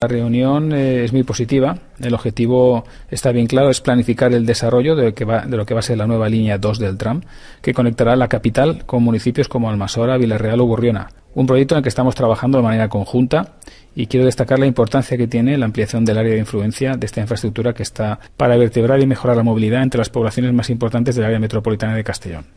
La reunión eh, es muy positiva. El objetivo está bien claro, es planificar el desarrollo de lo, que va, de lo que va a ser la nueva línea 2 del tram, que conectará la capital con municipios como Almasora, Villarreal o Burriona. Un proyecto en el que estamos trabajando de manera conjunta y quiero destacar la importancia que tiene la ampliación del área de influencia de esta infraestructura que está para vertebrar y mejorar la movilidad entre las poblaciones más importantes del área metropolitana de Castellón.